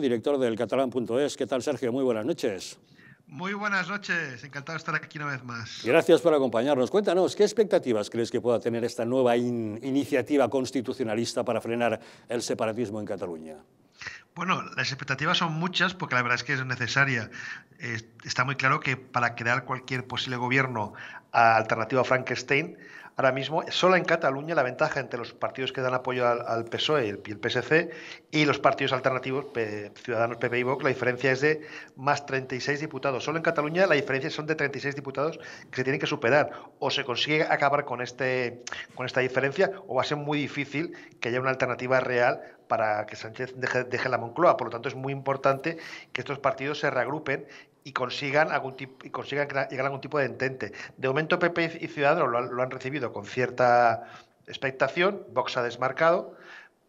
Director del catalán.es, ¿qué tal Sergio? Muy buenas noches. Muy buenas noches, encantado de estar aquí una vez más. Gracias por acompañarnos. Cuéntanos, ¿qué expectativas crees que pueda tener esta nueva iniciativa constitucionalista para frenar el separatismo en Cataluña? Bueno, las expectativas son muchas porque la verdad es que es necesaria. está muy claro que para crear cualquier posible gobierno alternativo alternativa a Frankenstein ahora mismo, solo en Cataluña, la ventaja entre los partidos que dan apoyo al, PSOE y el, PSC y los partidos alternativos, Ciudadanos, PP y Vox, la diferencia es de más 36 diputados. Solo en Cataluña la diferencia son de 36 diputados que se tienen que superar. O se consigue acabar con, este, con esta diferencia o va a ser muy difícil que haya una alternativa real para que Sánchez deje, deje, la Moncloa. Por lo tanto, es muy importante que estos partidos se reagrupen y consigan algún tipo, y consigan llegar a algún tipo de entente. De momento PP y Ciudadanos lo han, recibido con cierta expectación, Vox ha desmarcado,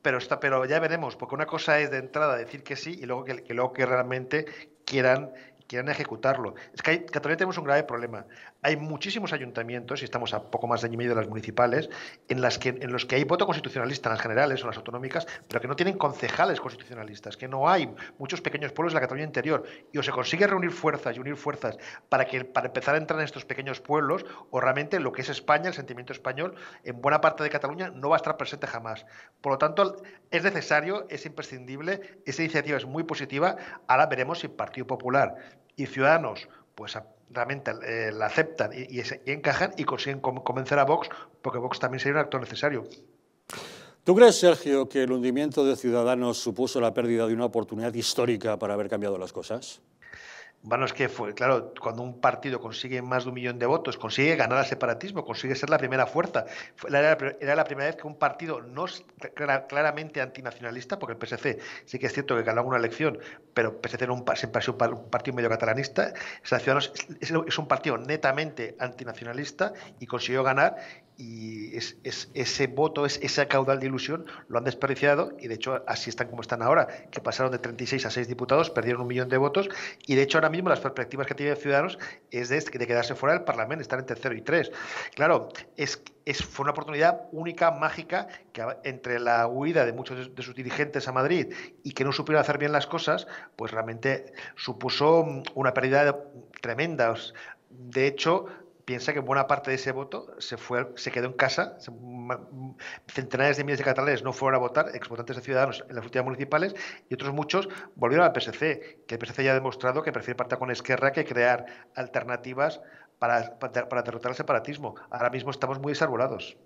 pero está, pero ya veremos, porque una cosa es de entrada decir que sí y luego que luego que realmente quieran Quieren ejecutarlo. Es que, en Cataluña tenemos un grave problema. Hay muchísimos ayuntamientos, y estamos a poco más de año y medio de las municipales, en, las que, en los que hay voto constitucionalista en las generales eh, o las autonómicas, pero que no tienen concejales constitucionalistas, que no hay muchos pequeños pueblos en la Cataluña interior. Y o se consigue reunir fuerzas y unir fuerzas para, que, para empezar a entrar en estos pequeños pueblos, o realmente lo que es España, el sentimiento español, en buena parte de Cataluña no va a estar presente jamás. Por lo tanto, es necesario, es imprescindible, esa iniciativa es muy positiva. Ahora veremos si el Partido Popular y Ciudadanos, pues realmente eh, la aceptan y, y, encajan y consiguen convencer a Vox, porque Vox también sería un actor necesario. ¿Tú crees, Sergio, que el hundimiento de Ciudadanos supuso la pérdida de una oportunidad histórica para haber cambiado las cosas? Bueno, es que fue, claro, cuando un partido consigue más de un millón de votos, consigue ganar al separatismo, consigue ser la primera fuerza. Era, era la primera vez que un partido no claramente antinacionalista, porque el PSC sí que es cierto que ganó una elección, pero PSC era un, siempre ha sido un partido medio catalanista. es, un partido netamente antinacionalista y consiguió ganar. Y es, ese voto, es, ese caudal de ilusión lo han desperdiciado y de hecho así están como están ahora, que pasaron de 36 a 6 diputados, perdieron un millón de votos y de hecho ahora mismo las perspectivas que tiene Ciudadanos es de, quedarse fuera del Parlamento, estar entre tercero y tres. Claro, es, es, fue una oportunidad única, mágica, que entre la huida de muchos de, de sus dirigentes a Madrid y que no supieron hacer bien las cosas, pues realmente supuso una pérdida tremenda. De hecho, Piensa que buena parte de ese voto se, fue, se quedó en casa. centenares de miles de catalanes no fueron a votar, exvotantes de Ciudadanos en las últimas municipales, y otros muchos volvieron al PSC, que el PSC ya ha demostrado que prefiere pactar con Esquerra que crear alternativas para, derrotar el separatismo. Ahora mismo estamos muy desarbolados.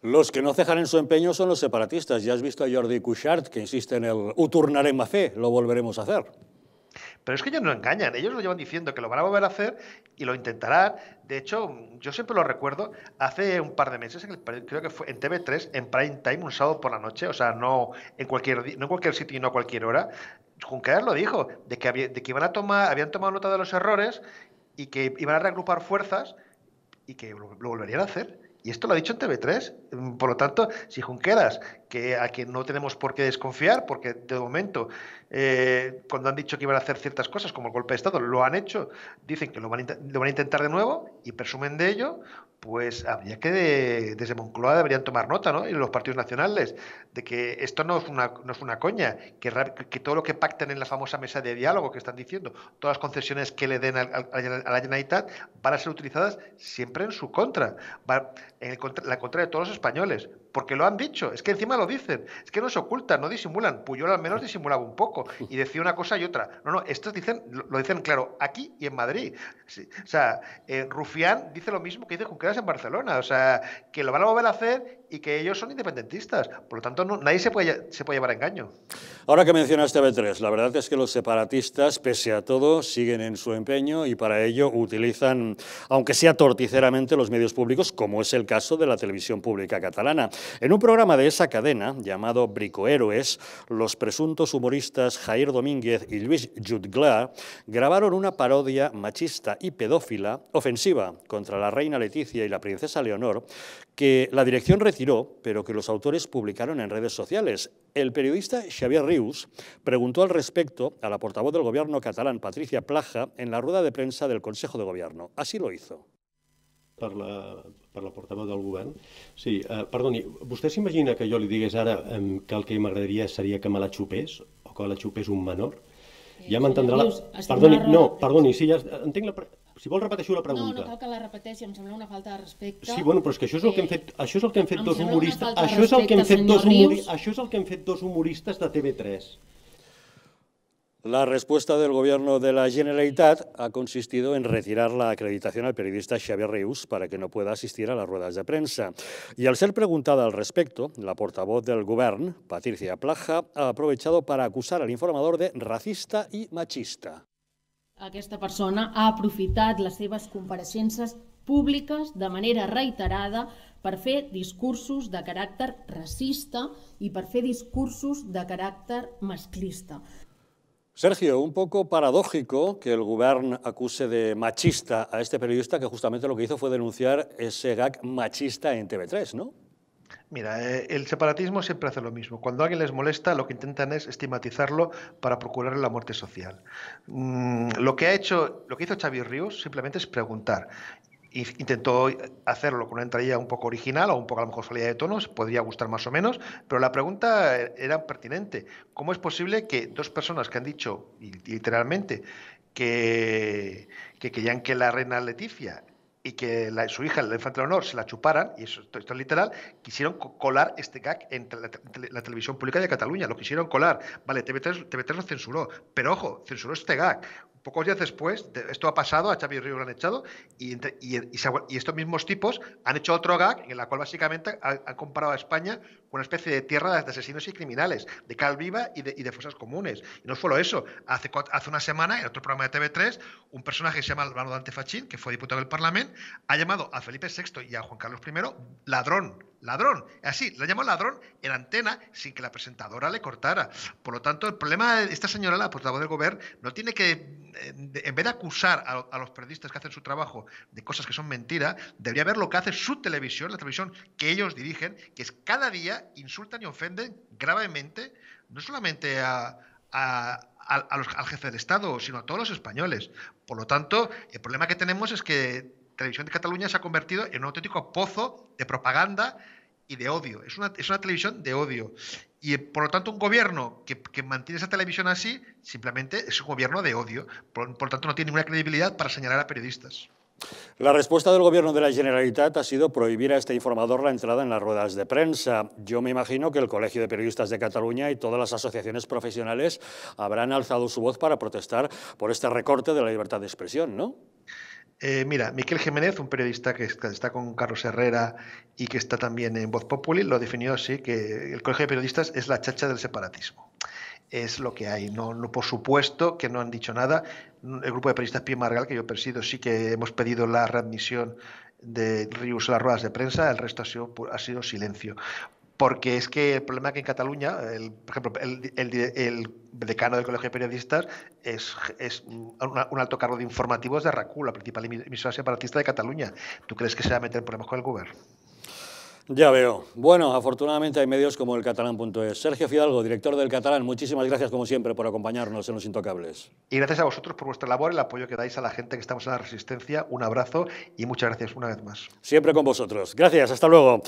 Los que no cejan en su empeño son los separatistas. Ya has visto a Jordi Cuixart, que insiste en el «U tornarem a lo volveremos a hacer». Pero es que ellos no engañan, ellos lo llevan diciendo que lo van a volver a hacer y lo intentarán. De hecho, yo siempre lo recuerdo, hace un par de meses, creo que fue en TV3, en prime time, un sábado por la noche, o sea, no en cualquier, no en cualquier sitio y no a cualquier hora, Juncker lo dijo, de que, de que iban a tomar, habían tomado nota de los errores y que iban a reagrupar fuerzas y que lo, lo volverían a hacer. Y esto lo ha dicho en TV3 por lo tanto, si Junqueras, que a quien no tenemos por qué desconfiar, porque de momento, eh, cuando han dicho que iban a hacer ciertas cosas, como el golpe de Estado, lo han hecho, dicen que lo van a, intentar de nuevo y presumen de ello, pues habría que, desde Moncloa deberían tomar nota, ¿no? Y los partidos nacionales, de que esto no es una, no es una coña, que, todo lo que pacten en la famosa mesa de diálogo que están diciendo, todas las concesiones que le den a la Generalitat van a ser utilizadas siempre en su contra, en la contra de todos los españoles, porque lo han dicho, es que encima lo dicen, es que no se ocultan, no disimulan. Puyol al menos disimulaba un poco y decía una cosa y otra. No, no, estos dicen, lo dicen claro, aquí y en Madrid. o sea, eh, Rufián dice lo mismo que dice Junqueras en Barcelona, o sea, que lo van a volver a hacer y que ellos son independentistas. Por lo tanto, nadie se puede, llevar a engaño. Ahora que mencionaste a B3, la verdad es que los separatistas, pese a todo, siguen en su empeño y para ello utilizan, aunque sea torticeramente, los medios públicos, como es el caso de la televisión pública catalana. En un programa de esa cadena, llamado Bricohéroes, los presuntos humoristas Jair Domínguez y Luis Jutglar grabaron una parodia machista y pedófila ofensiva contra la reina Leticia y la princesa Leonor que la dirección retiró, pero que los autores publicaron en redes sociales. El periodista Xavier Rius preguntó al respecto a la portavoz del gobierno catalán, Patricia Plaja, en la rueda de prensa del Consejo de Gobierno. Así lo hizo. Per la, per la portaveu del govern. Sí, eh, perdoni, vostè s'imagina que jo li digués ara um, que el que m'agradaria seria que me la xupés o que la xupés un menor? Ja m'entendrà la... Perdoni, no, perdoni, sí, ja entenc la... Si vols repeteixo la pregunta. No, no cal que la repeteixi, em sembla una falta de respecte. Sí, bueno, però és que això és el que hem eh, fet, això és el que hem fet em dos humoristes, això és el que hem fet dos humoristes, això és el que hem fet dos humoristes de TV3. La respuesta del Gobierno de la Generalitat ha consistido en retirar la acreditación al periodista Xavier Reus para que no pueda asistir a las ruedas de prensa. Y al ser preguntada al respecto, la portavoz del govern, Patricia Plaja, ha aprovechado para acusar al informador de racista y machista. Aquesta persona ha aprofitat les seves compareixences públiques de manera reiterada per fer discursos de caràcter racista i per fer discursos de caràcter masclista. Sergio, un poco paradójico que el gobierno acuse de machista a este periodista que justamente lo que hizo fue denunciar ese gag machista en TV3, ¿no? Mira, eh, el separatismo siempre hace lo mismo. Cuando a alguien les molesta, lo que intentan es estigmatizarlo para procurar la muerte social. Mm, lo que ha hecho, lo que hizo Xavier Ríos simplemente es preguntar intentó hacerlo con una entrada un poco original o un poco a lo mejor salida de tonos, podría gustar más o menos, pero la pregunta era pertinente. ¿Cómo es posible que dos personas que han dicho, literalmente, que, que querían que la reina Leticia y que su hija, la infanta honor se la chuparan, y eso esto, es literal, quisieron colar este gag en la, televisión pública de Cataluña, lo quisieron colar. Vale, TV3, TV3 lo censuró, pero ojo, censuró este gag pocos días después, esto ha pasado, a Xavi Río lo han echado, y, y, estos mismos tipos han hecho otro gag en la cual básicamente han, comparado a España con una especie de tierra de asesinos y criminales, de cal viva y de, Fuerzas fosas comunes. Y no solo eso, hace, hace una semana, en otro programa de TV3, un personaje que se llama Álvaro Dante Fachín, que fue diputado del Parlamento, ha llamado a Felipe VI y a Juan Carlos I ladrón ladrón. Así, la llamó ladrón en antena sin que la presentadora le cortara. Por lo tanto, el problema, de esta señora, la portavoz del gobierno, no tiene que, eh, en vez de acusar a, los periodistas que hacen su trabajo de cosas que son mentira, debería ver lo que hace su televisión, la televisión que ellos dirigen, que es cada día insultan y ofenden gravemente, no solamente a, al jefe del Estado, sino a todos los españoles. Por lo tanto, el problema que tenemos es que Televisión de Cataluña se ha convertido en un auténtico pozo de propaganda y de odio. Es una, es una televisión de odio. Y eh, por lo tanto, un gobierno que, que mantiene esa televisión así, simplemente es un gobierno de odio. Por, por lo tanto, no tiene ninguna credibilidad para señalar a periodistas. La respuesta del gobierno de la Generalitat ha sido prohibir a este informador la entrada en las ruedas de prensa. Yo me imagino que el Colegio de Periodistas de Cataluña y todas las asociaciones profesionales habrán alzado su voz para protestar por este recorte de la libertad de expresión, ¿no? Eh, mira, Miquel Jiménez, un periodista que está con Carlos Herrera y que está también en Voz Populi, lo definió así, que el Colegio de Periodistas es la chacha del separatismo. Es lo que hay. No, no, por supuesto que no han dicho nada. El grupo de periodistas Pie Margal, que yo presido, sí que hemos pedido la readmisión de Rius las ruedas de prensa, el resto ha sido, ha sido silencio porque es que el problema es que en Cataluña, el, por ejemplo, el, decano del Colegio de Periodistas es, un alto cargo de informativos de RACU, la principal emisora separatista de Cataluña. ¿Tú crees que se va a meter problemas con el gobierno? Ya veo. Bueno, afortunadamente hay medios como el catalán.es. Sergio Fidalgo, director del Catalán, muchísimas gracias como siempre por acompañarnos en Los Intocables. Y gracias a vosotros por vuestra labor, el apoyo que dais a la gente que estamos en la resistencia. Un abrazo y muchas gracias una vez más. Siempre con vosotros. Gracias, hasta luego.